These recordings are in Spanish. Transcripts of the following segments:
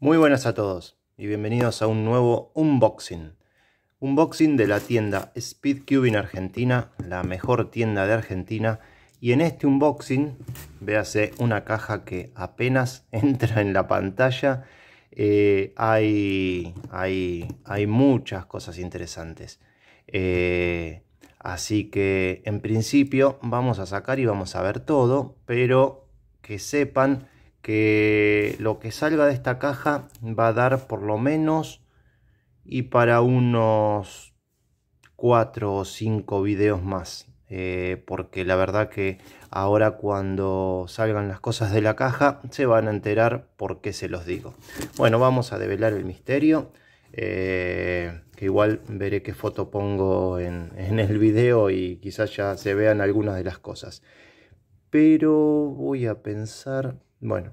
Muy buenas a todos y bienvenidos a un nuevo unboxing. Unboxing de la tienda Speed en Argentina, la mejor tienda de Argentina. Y en este unboxing, véase una caja que apenas entra en la pantalla. Eh, hay, hay, hay, muchas cosas interesantes. Eh, así que en principio vamos a sacar y vamos a ver todo, pero que sepan que lo que salga de esta caja va a dar por lo menos y para unos 4 o 5 videos más. Eh, porque la verdad que ahora cuando salgan las cosas de la caja se van a enterar por qué se los digo. Bueno, vamos a develar el misterio. Eh, que igual veré qué foto pongo en, en el video y quizás ya se vean algunas de las cosas. Pero voy a pensar bueno,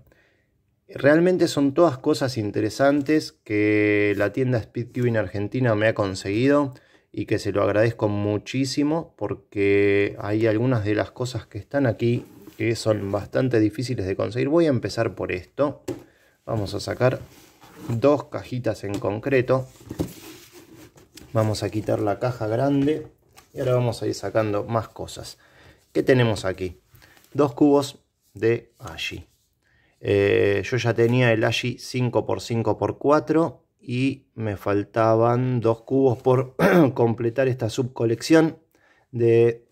realmente son todas cosas interesantes que la tienda en Argentina me ha conseguido y que se lo agradezco muchísimo porque hay algunas de las cosas que están aquí que son bastante difíciles de conseguir. Voy a empezar por esto. Vamos a sacar dos cajitas en concreto. Vamos a quitar la caja grande y ahora vamos a ir sacando más cosas. ¿Qué tenemos aquí? Dos cubos de allí. Eh, yo ya tenía el Ashi 5x5x4 y me faltaban dos cubos por completar esta subcolección de,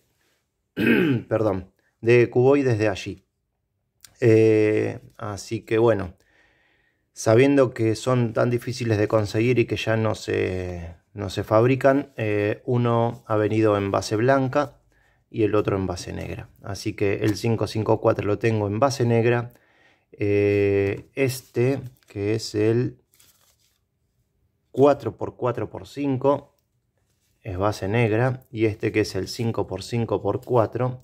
perdón, de cuboides de allí. Eh, así que bueno, sabiendo que son tan difíciles de conseguir y que ya no se, no se fabrican, eh, uno ha venido en base blanca y el otro en base negra. Así que el 554 lo tengo en base negra eh, este que es el 4x4x5 es base negra y este que es el 5x5x4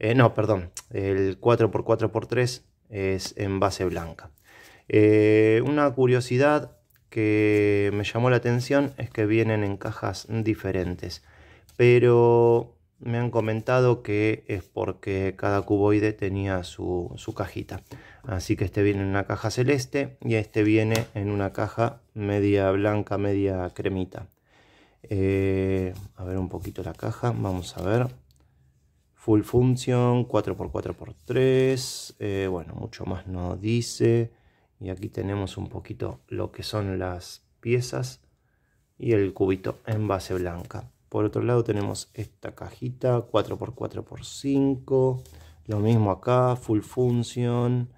eh, no perdón el 4x4x3 es en base blanca eh, una curiosidad que me llamó la atención es que vienen en cajas diferentes pero me han comentado que es porque cada cuboide tenía su, cajita. Así que este viene en una caja celeste y este viene en una caja media blanca, media cremita. Eh, a ver un poquito la caja, vamos a ver. Full function, 4x4x3, eh, bueno, mucho más no dice. Y aquí tenemos un poquito lo que son las piezas y el cubito en base blanca. Por otro lado tenemos esta cajita 4x4x5. Lo mismo acá, Full Function.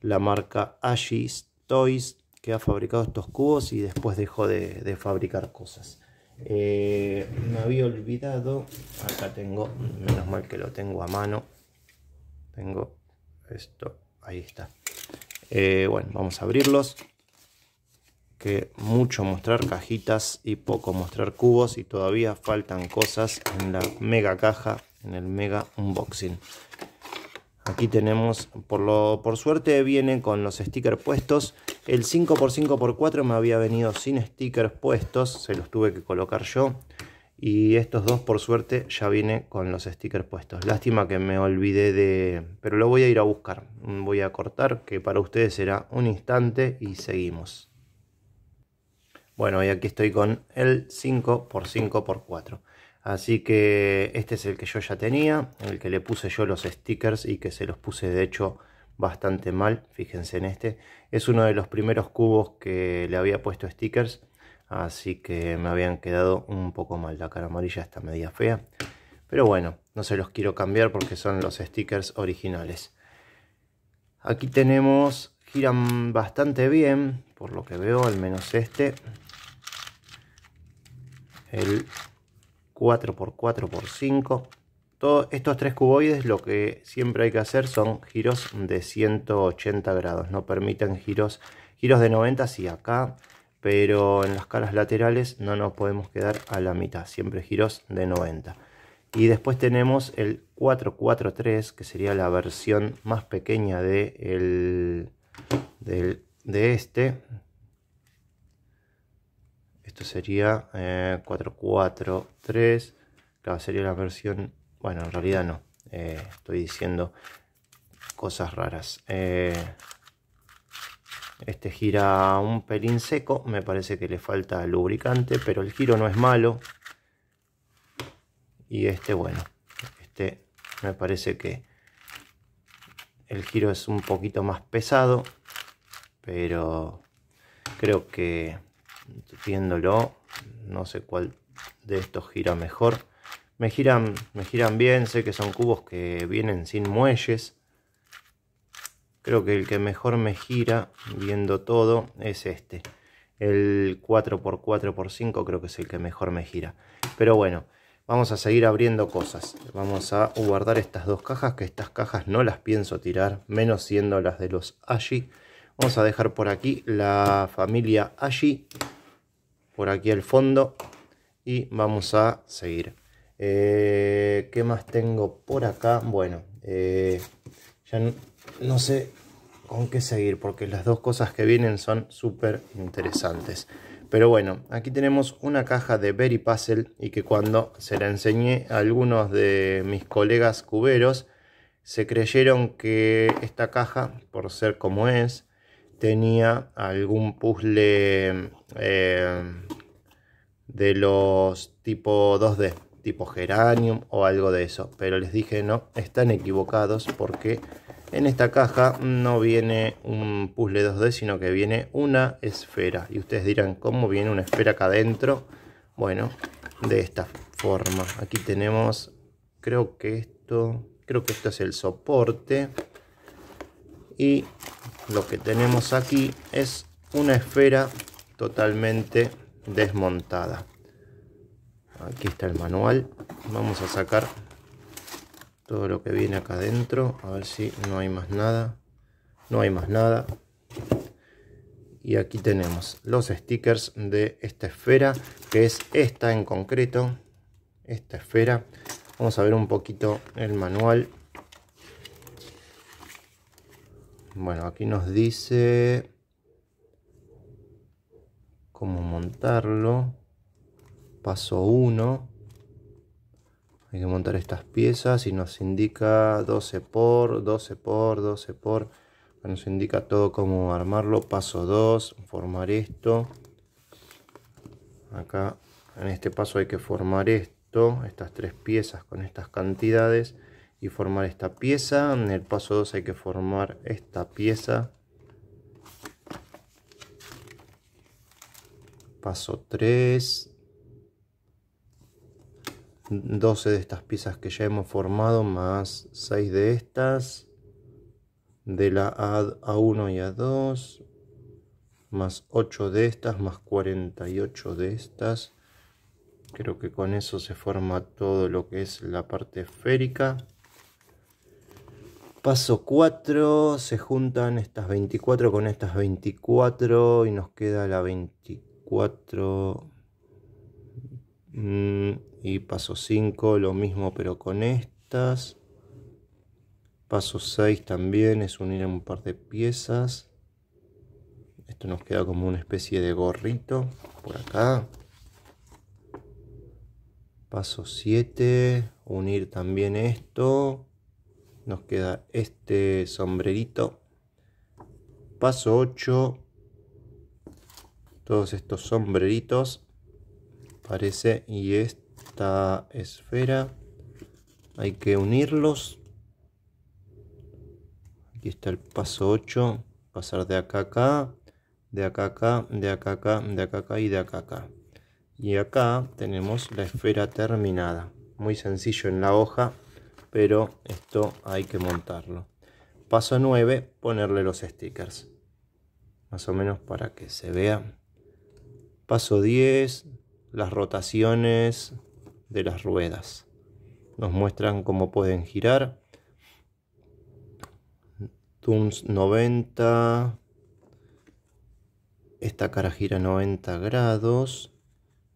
La marca Ashis Toys que ha fabricado estos cubos y después dejó de, fabricar cosas. Eh, me había olvidado, acá tengo, menos mal que lo tengo a mano. Tengo esto, ahí está. Eh, bueno, vamos a abrirlos que mucho mostrar cajitas y poco mostrar cubos y todavía faltan cosas en la mega caja, en el mega unboxing. Aquí tenemos, por, lo, por suerte viene con los stickers puestos. El 5x5x4 me había venido sin stickers puestos, se los tuve que colocar yo. Y estos dos, por suerte, ya vienen con los stickers puestos. Lástima que me olvidé de... pero lo voy a ir a buscar. Voy a cortar, que para ustedes será un instante y seguimos. Bueno, y aquí estoy con el 5x5x4. Así que este es el que yo ya tenía, el que le puse yo los stickers y que se los puse de hecho bastante mal. Fíjense en este. Es uno de los primeros cubos que le había puesto stickers, así que me habían quedado un poco mal. La cara amarilla está media fea. Pero bueno, no se los quiero cambiar porque son los stickers originales. Aquí tenemos, giran bastante bien, por lo que veo, al menos este el 4x4x5. Todos estos tres cuboides lo que siempre hay que hacer son giros de 180 grados. No permiten giros, de 90 sí acá, pero en las caras laterales no nos podemos quedar a la mitad. Siempre giros de 90. Y después tenemos el 443, que sería la versión más pequeña de, de este, esto sería eh, 443. Claro, sería la versión. Bueno, en realidad no. Eh, estoy diciendo cosas raras. Eh, este gira un pelín seco. Me parece que le falta lubricante, pero el giro no es malo. Y este, bueno, este me parece que el giro es un poquito más pesado, pero creo que viéndolo, no sé cuál de estos gira mejor. Me giran, me giran bien, sé que son cubos que vienen sin muelles. Creo que el que mejor me gira viendo todo es este. El 4x4x5 creo que es el que mejor me gira. Pero bueno, vamos a seguir abriendo cosas. Vamos a guardar estas dos cajas, que estas cajas no las pienso tirar, menos siendo las de los Ashi. Vamos a dejar por aquí la familia Ashi por aquí al fondo y vamos a seguir. Eh, ¿Qué más tengo por acá? Bueno, eh, ya no, no, sé con qué seguir porque las dos cosas que vienen son súper interesantes. Pero bueno, aquí tenemos una caja de Berry Puzzle y que cuando se la enseñé a algunos de mis colegas cuberos, se creyeron que esta caja, por ser como es, tenía algún puzzle eh, de los tipo 2D, tipo geranium o algo de eso. Pero les dije, no, están equivocados porque en esta caja no viene un puzzle 2D, sino que viene una esfera. Y ustedes dirán, ¿cómo viene una esfera acá adentro? Bueno, de esta forma. Aquí tenemos, creo que esto, creo que esto es el soporte. Y lo que tenemos aquí es una esfera totalmente desmontada. Aquí está el manual. Vamos a sacar todo lo que viene acá adentro. A ver si no hay más nada. No hay más nada. Y aquí tenemos los stickers de esta esfera, que es esta en concreto. Esta esfera. Vamos a ver un poquito el manual. Bueno, aquí nos dice cómo montarlo. Paso 1. Hay que montar estas piezas y nos indica 12 por, 12 por, 12 por. Nos indica todo cómo armarlo. Paso 2, formar esto. Acá en este paso hay que formar esto, estas tres piezas con estas cantidades y formar esta pieza. En el paso 2 hay que formar esta pieza. Paso 3. 12 de estas piezas que ya hemos formado más 6 de estas. De la A, 1 y A2. Más 8 de estas, más 48 de estas. Creo que con eso se forma todo lo que es la parte esférica. Paso 4, se juntan estas 24 con estas 24 y nos queda la 24. Mm, y paso 5, lo mismo pero con estas. Paso 6 también es unir un par de piezas. Esto nos queda como una especie de gorrito por acá. Paso 7, unir también esto nos queda este sombrerito. Paso 8. Todos estos sombreritos. Parece. Y esta esfera. Hay que unirlos. Aquí está el paso 8. Pasar de acá acá. De acá acá. De acá acá. De acá acá. Y de acá acá. Y acá tenemos la esfera terminada. Muy sencillo en la hoja pero esto hay que montarlo. Paso 9, ponerle los stickers. Más o menos para que se vea. Paso 10, las rotaciones de las ruedas. Nos muestran cómo pueden girar. Tunes 90. Esta cara gira 90 grados.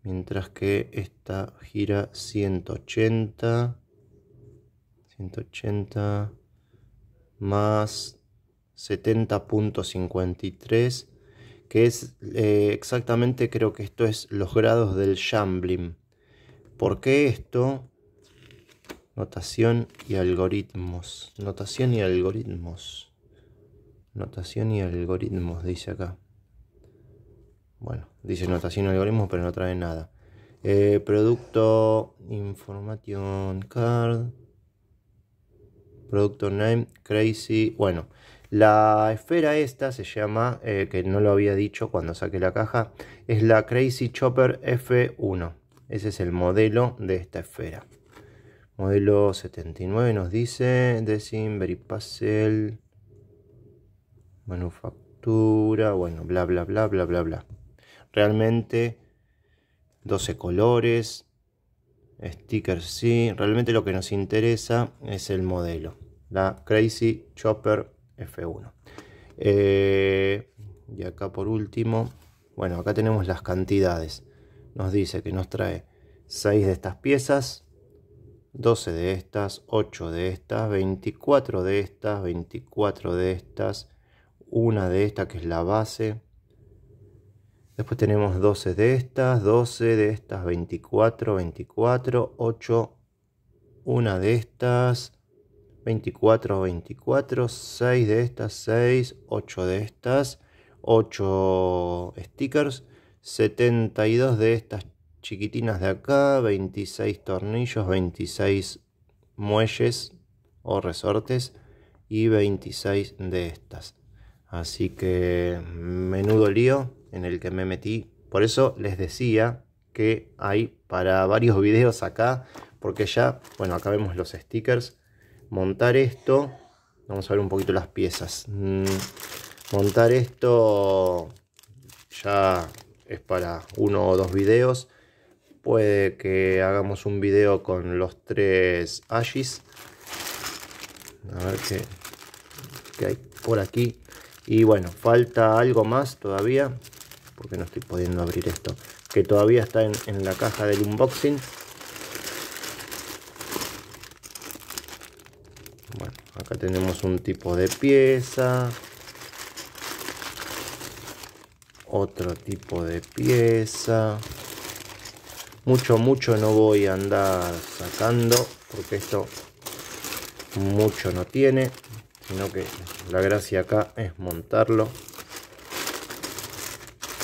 Mientras que esta gira 180 180 más 70.53, que es eh, exactamente creo que esto es los grados del Shambling. ¿Por qué esto? Notación y algoritmos. Notación y algoritmos. Notación y algoritmos, dice acá. Bueno, dice notación y algoritmos, pero no trae nada. Eh, producto, información, card. Producto Name, Crazy. Bueno, la esfera esta se llama, eh, que no lo había dicho cuando saqué la caja, es la Crazy Chopper F1. Ese es el modelo de esta esfera. Modelo 79 nos dice Design, y Puzzle, Manufactura, bueno, bla, bla, bla, bla, bla, bla. Realmente 12 colores, Stickers sí. Realmente lo que nos interesa es el modelo. La Crazy Chopper F1. Eh, y acá por último. Bueno, acá tenemos las cantidades. Nos dice que nos trae 6 de estas piezas. 12 de estas, 8 de estas, 24 de estas, 24 de estas, una de estas que es la base, Después tenemos 12 de estas, 12 de estas, 24, 24, 8, una de estas, 24, 24, 6 de estas, 6, 8 de estas, 8 stickers, 72 de estas chiquitinas de acá, 26 tornillos, 26 muelles o resortes y 26 de estas. Así que menudo lío en el que me metí. Por eso les decía que hay para varios videos acá, porque ya, bueno, acá vemos los stickers. Montar esto, vamos a ver un poquito las piezas. Mm, montar esto ya es para uno o dos videos. Puede que hagamos un video con los tres Ashis. A ver qué hay por aquí. Y bueno, falta algo más todavía porque no estoy pudiendo abrir esto, que todavía está en, en la caja del unboxing. Bueno, acá tenemos un tipo de pieza, otro tipo de pieza. Mucho, mucho no voy a andar sacando porque esto mucho no tiene, sino que la gracia acá es montarlo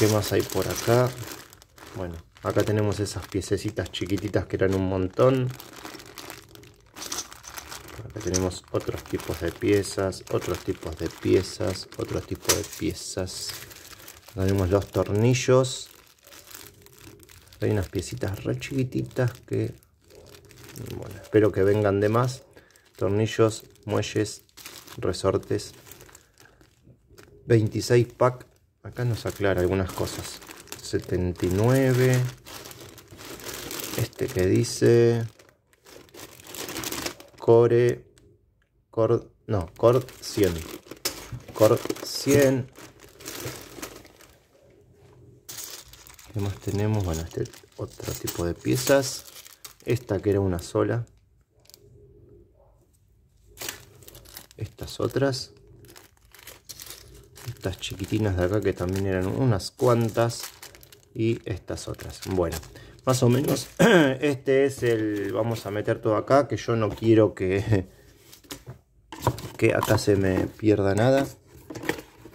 ¿Qué más hay por acá? Bueno, acá tenemos esas piececitas chiquititas que eran un montón. Acá tenemos otros tipos de piezas, otros tipos de piezas, otros tipos de piezas. tenemos los tornillos. Hay unas piecitas re chiquititas que... Bueno, espero que vengan de más. Tornillos, muelles, resortes. 26 pack Acá nos aclara algunas cosas. 79. Este que dice... Core... Cord... No, Cord 100. Cord 100. ¿Qué más tenemos? Bueno, este otro tipo de piezas. Esta que era una sola. Estas otras estas chiquitinas de acá que también eran unas cuantas y estas otras. Bueno, más o menos este es el... Vamos a meter todo acá, que yo no quiero que, que acá se me pierda nada.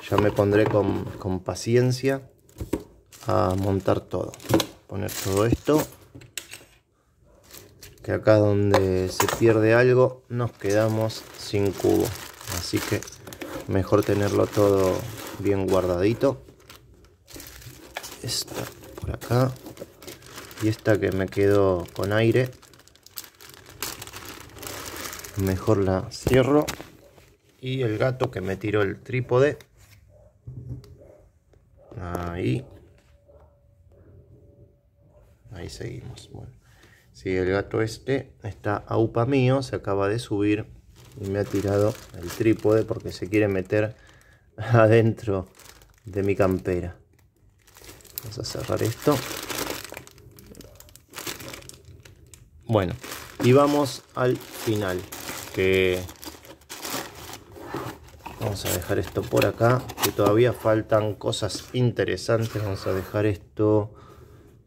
Ya me pondré con, con paciencia a montar todo. Poner todo esto. Que acá donde se pierde algo nos quedamos sin cubo. Así que mejor tenerlo todo bien guardadito esta por acá y esta que me quedó con aire mejor la cierro y el gato que me tiró el trípode ahí ahí seguimos bueno si sí, el gato este está a upa mío se acaba de subir y me ha tirado el trípode porque se quiere meter adentro de mi campera. Vamos a cerrar esto. Bueno, y vamos al final, que vamos a dejar esto por acá, que todavía faltan cosas interesantes. Vamos a dejar esto...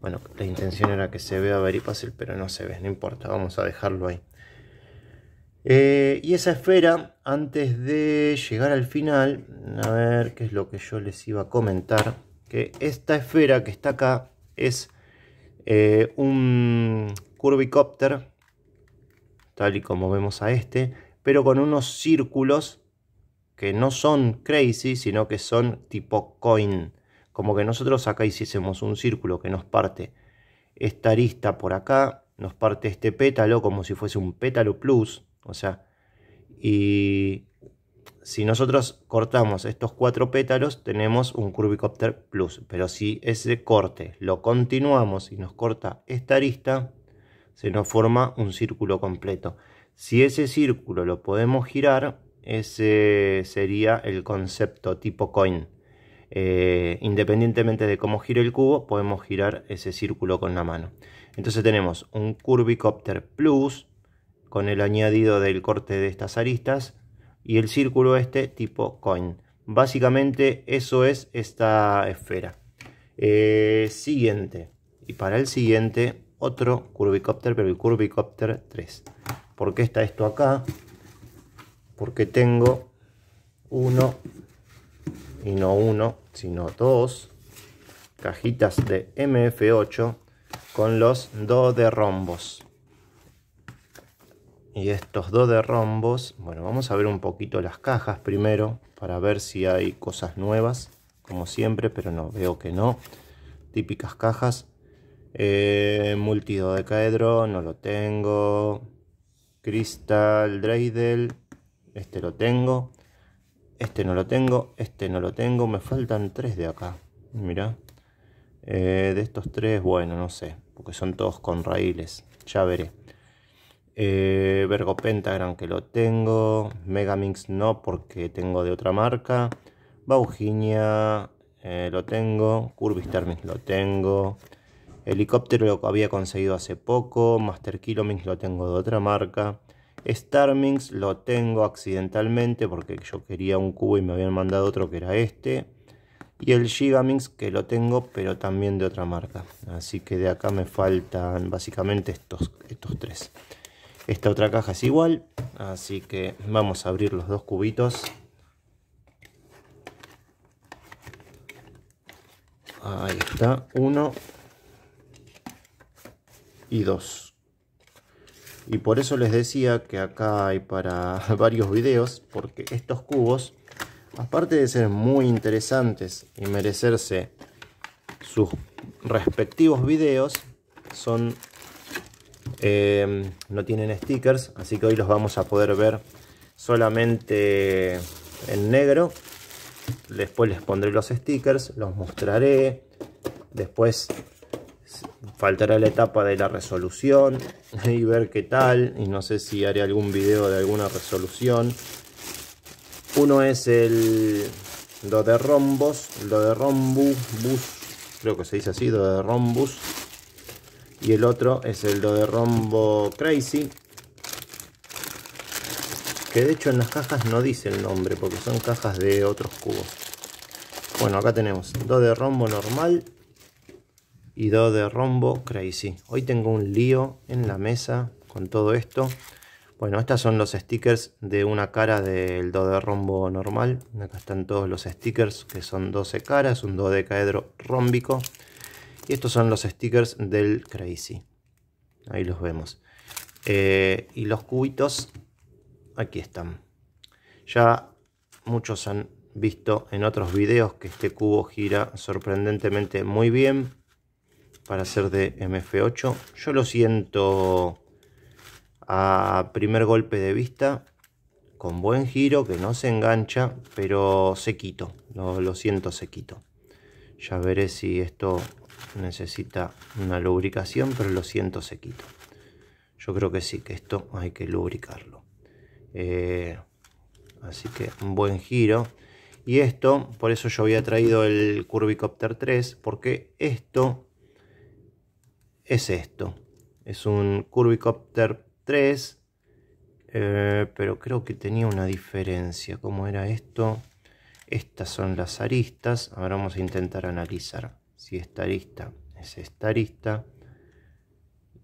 Bueno, la intención era que se vea fácil, pero no se ve, no importa, vamos a dejarlo ahí. Eh, y esa esfera, antes de llegar al final, a ver qué es lo que yo les iba a comentar, que esta esfera que está acá es eh, un curvicóptero, tal y como vemos a este, pero con unos círculos que no son crazy, sino que son tipo coin. Como que nosotros acá hiciésemos un círculo que nos parte esta arista por acá, nos parte este pétalo como si fuese un pétalo plus, o sea, y si nosotros cortamos estos cuatro pétalos, tenemos un Curvicopter Plus. Pero si ese corte lo continuamos y nos corta esta arista, se nos forma un círculo completo. Si ese círculo lo podemos girar, ese sería el concepto tipo coin. Eh, independientemente de cómo gire el cubo, podemos girar ese círculo con la mano. Entonces tenemos un Curvicopter Plus, con el añadido del corte de estas aristas y el círculo este tipo coin. Básicamente eso es esta esfera. Eh, siguiente. Y para el siguiente otro Curvicopter, pero el Curvicopter 3. ¿Por qué está esto acá? Porque tengo uno y no uno, sino dos cajitas de MF8 con los dos de rombos y estos dos de rombos. Bueno, vamos a ver un poquito las cajas primero para ver si hay cosas nuevas, como siempre, pero no, veo que no. Típicas cajas. Eh, multido de caedro no lo tengo. Crystal Dreidel, este lo tengo. Este no lo tengo, este no lo tengo. Me faltan tres de acá, mirá. Eh, de estos tres, bueno, no sé, porque son todos con raíles. Ya veré. Eh, Vergo Pentagram que lo tengo. Megamix no porque tengo de otra marca. Bauginia eh, lo tengo. Curvis lo tengo. Helicóptero lo había conseguido hace poco. Master Kilomix lo tengo de otra marca. Starmix lo tengo accidentalmente porque yo quería un cubo y me habían mandado otro que era este. Y el Gigamix que lo tengo pero también de otra marca. Así que de acá me faltan básicamente estos, estos tres. Esta otra caja es igual, así que vamos a abrir los dos cubitos. Ahí está, uno y dos. Y por eso les decía que acá hay para varios videos, porque estos cubos, aparte de ser muy interesantes y merecerse sus respectivos videos, son Em, no tienen stickers, así que hoy los vamos a poder ver solamente en negro. Después les pondré los stickers, los mostraré. Después faltará la etapa de la resolución y ver qué tal. Y no sé si haré algún video de alguna resolución. Uno es el lo de rombos, lo de rombus, creo que se dice así, lo de rombus y el otro es el do de Rombo Crazy. Que de hecho en las cajas no dice el nombre porque son cajas de otros cubos. Bueno, acá tenemos do de rombo normal y do de rombo crazy. Hoy tengo un lío en la mesa con todo esto. Bueno, estas son los stickers de una cara del do de rombo normal. Acá están todos los stickers que son 12 caras, un de dodecaedro rómbico. Y estos son los stickers del Crazy. Ahí los vemos. Eh, y los cubitos, aquí están. Ya muchos han visto en otros videos que este cubo gira sorprendentemente muy bien para ser de MF8. Yo lo siento a primer golpe de vista, con buen giro, que no se engancha, pero se Lo, lo siento Se quito. Ya veré si esto necesita una lubricación, pero lo siento se sequito. Yo creo que sí, que esto hay que lubricarlo. Eh, así que un buen giro. Y esto, por eso yo había traído el Curvicopter 3, porque esto es esto. Es un Curvicopter 3, eh, pero creo que tenía una diferencia. ¿Cómo era esto? Estas son las aristas. Ahora vamos a intentar analizar si esta arista es esta arista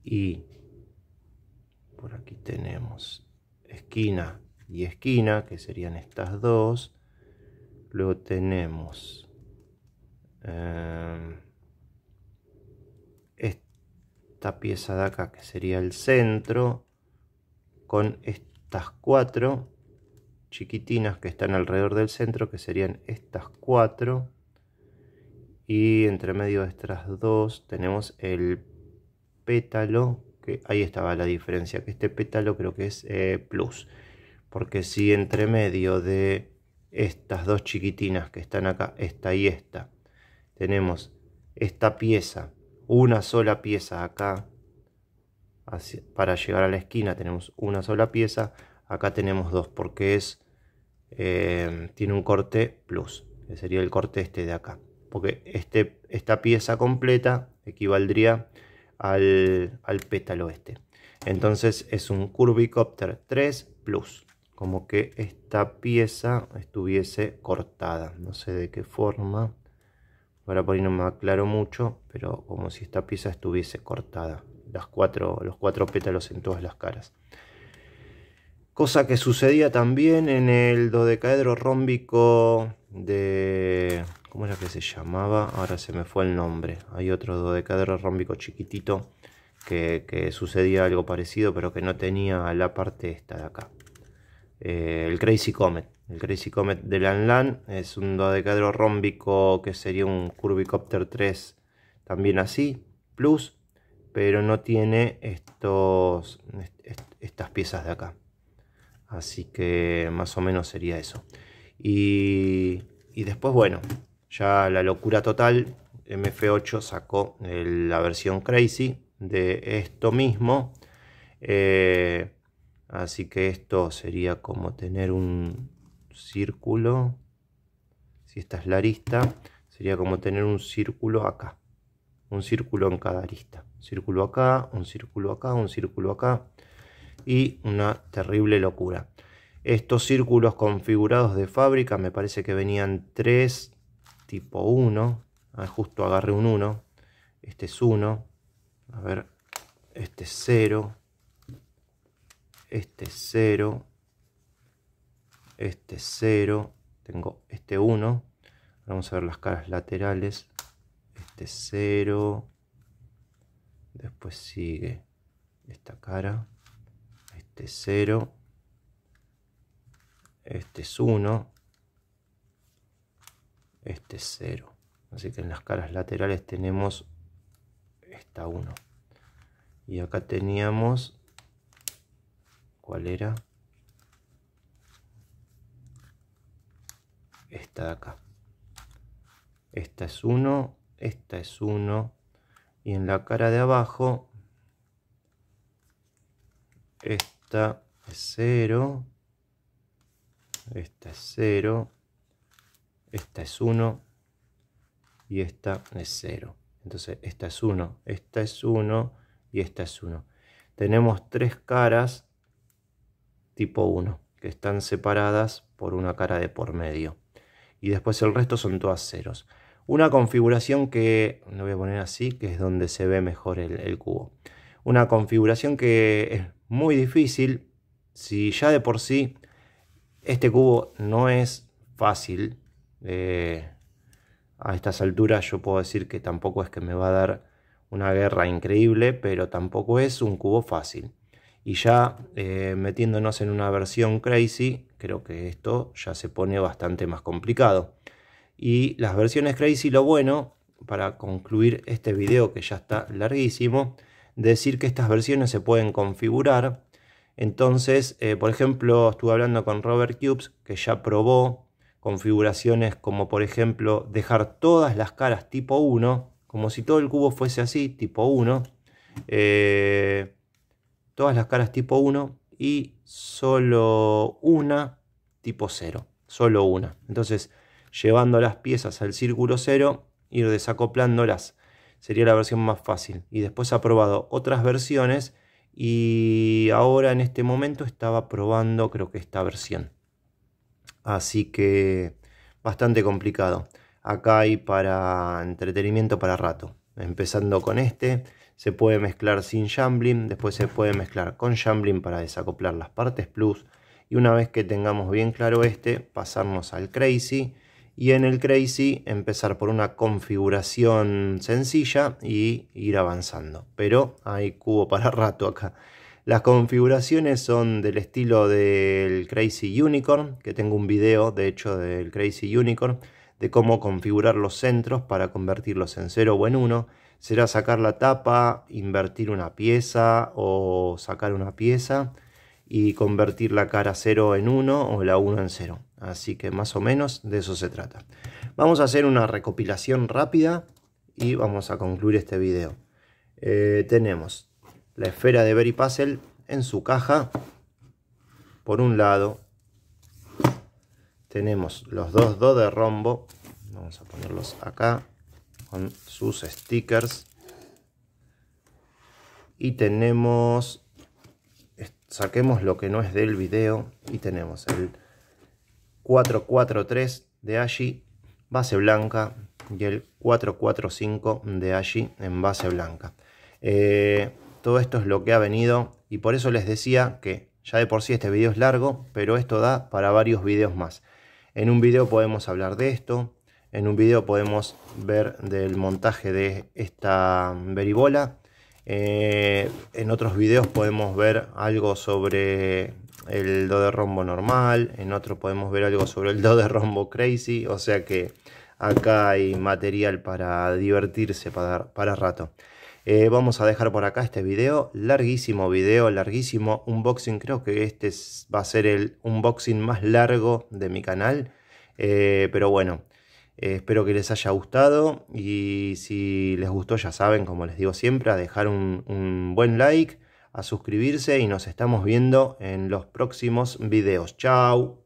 y por aquí tenemos esquina y esquina que serían estas dos luego tenemos em, esta pieza de acá que sería el centro con estas cuatro chiquitinas que están alrededor del centro que serían estas cuatro y entre medio de estas dos tenemos el pétalo que ahí estaba la diferencia que este pétalo creo que es eh, plus porque si entre medio de estas dos chiquitinas que están acá esta y esta tenemos esta pieza una sola pieza acá para llegar a la esquina tenemos una sola pieza acá tenemos dos porque es eh, tiene un corte plus que sería el corte este de acá porque este, esta pieza completa equivaldría al, pétalo este. Entonces es un Curvicopter 3 Plus, como que esta pieza estuviese cortada, no sé de qué forma. Ahora por ahí no me aclaro mucho, pero como si esta pieza estuviese cortada. Las cuatro, los cuatro pétalos en todas las caras. Cosa que sucedía también en el dodecaedro rómbico de ¿Cómo era que se llamaba? Ahora se me fue el nombre. Hay otro dodecaedro rómbico chiquitito que, sucedía algo parecido, pero que no tenía la parte esta de acá. Eh, el Crazy Comet. El Crazy Comet de Lanlan es un dodecaedro rómbico que sería un Curvicopter 3 también así, plus, pero no tiene estos, estas piezas de acá. Así que más o menos sería eso. Y, y después, bueno, ya la locura total, MF8 sacó la versión Crazy de esto mismo. Eh, así que esto sería como tener un círculo. Si esta es la arista, sería como tener un círculo acá. Un círculo en cada arista. círculo acá, un círculo acá, un círculo acá. Y una terrible locura. Estos círculos configurados de fábrica me parece que venían tres tipo 1. Ah, justo agarré un 1. Este es 1. A ver, este es 0. Este es 0. Este es 0. Tengo este 1. Vamos a ver las caras laterales. Este es 0. Después sigue esta cara. Este es 0. Este es 1 este 0. Así que en las caras laterales tenemos esta 1. Y acá teníamos, ¿cuál era? Esta de acá. Esta es 1, esta es 1. Y en la cara de abajo, esta es 0, esta es 0 esta es 1 y esta es 0. Entonces esta es 1, esta es 1 y esta es 1. Tenemos tres caras tipo 1 que están separadas por una cara de por medio. Y después el resto son todas ceros. Una configuración que, lo voy a poner así, que es donde se ve mejor el cubo. Una configuración que es muy difícil. Si ya de por sí este cubo no es fácil eh, a estas alturas yo puedo decir que tampoco es que me va a dar una guerra increíble, pero tampoco es un cubo fácil. Y ya eh, metiéndonos en una versión crazy, creo que esto ya se pone bastante más complicado. Y las versiones crazy, lo bueno, para concluir este video que ya está larguísimo, decir que estas versiones se pueden configurar. Entonces, eh, por ejemplo, estuve hablando con Robert Cubes, que ya probó configuraciones como por ejemplo dejar todas las caras tipo 1, como si todo el cubo fuese así, tipo 1, eh, todas las caras tipo 1 y solo una tipo 0, solo una. Entonces, llevando las piezas al círculo 0, ir desacoplándolas. Sería la versión más fácil. Y después ha probado otras versiones y ahora en este momento estaba probando creo que esta versión. Así que bastante complicado. Acá hay para entretenimiento para rato. Empezando con este, se puede mezclar sin shambling, después se puede mezclar con shambling para desacoplar las partes plus. Y una vez que tengamos bien claro este, pasarnos al crazy. Y en el crazy empezar por una configuración sencilla y ir avanzando. Pero hay cubo para rato acá. Las configuraciones son del estilo del Crazy Unicorn, que tengo un video de hecho del Crazy Unicorn, de cómo configurar los centros para convertirlos en 0 o en 1. Será sacar la tapa, invertir una pieza o sacar una pieza y convertir la cara 0 en 1 o la 1 en 0. Así que más o menos de eso se trata. Vamos a hacer una recopilación rápida y vamos a concluir este video. Eh, tenemos la esfera de Berry Puzzle en su caja. Por un lado tenemos los dos dos de rombo, vamos a ponerlos acá con sus stickers. Y tenemos, saquemos lo que no es del video, y tenemos el 443 de allí, base blanca, y el 445 de allí en base blanca. Eh, todo esto es lo que ha venido y por eso les decía que ya de por sí este video es largo, pero esto da para varios videos más. En un video podemos hablar de esto, en un video podemos ver del montaje de esta veribola, eh, en otros videos podemos ver algo sobre el do de rombo normal, en otro podemos ver algo sobre el do de rombo crazy, o sea que acá hay material para divertirse, para, para rato. Eh, vamos a dejar por acá este video, larguísimo video, larguísimo unboxing, creo que este va a ser el unboxing más largo de mi canal, eh, pero bueno, eh, espero que les haya gustado y si les gustó ya saben, como les digo siempre, a dejar un, un buen like, a suscribirse y nos estamos viendo en los próximos videos. Chao.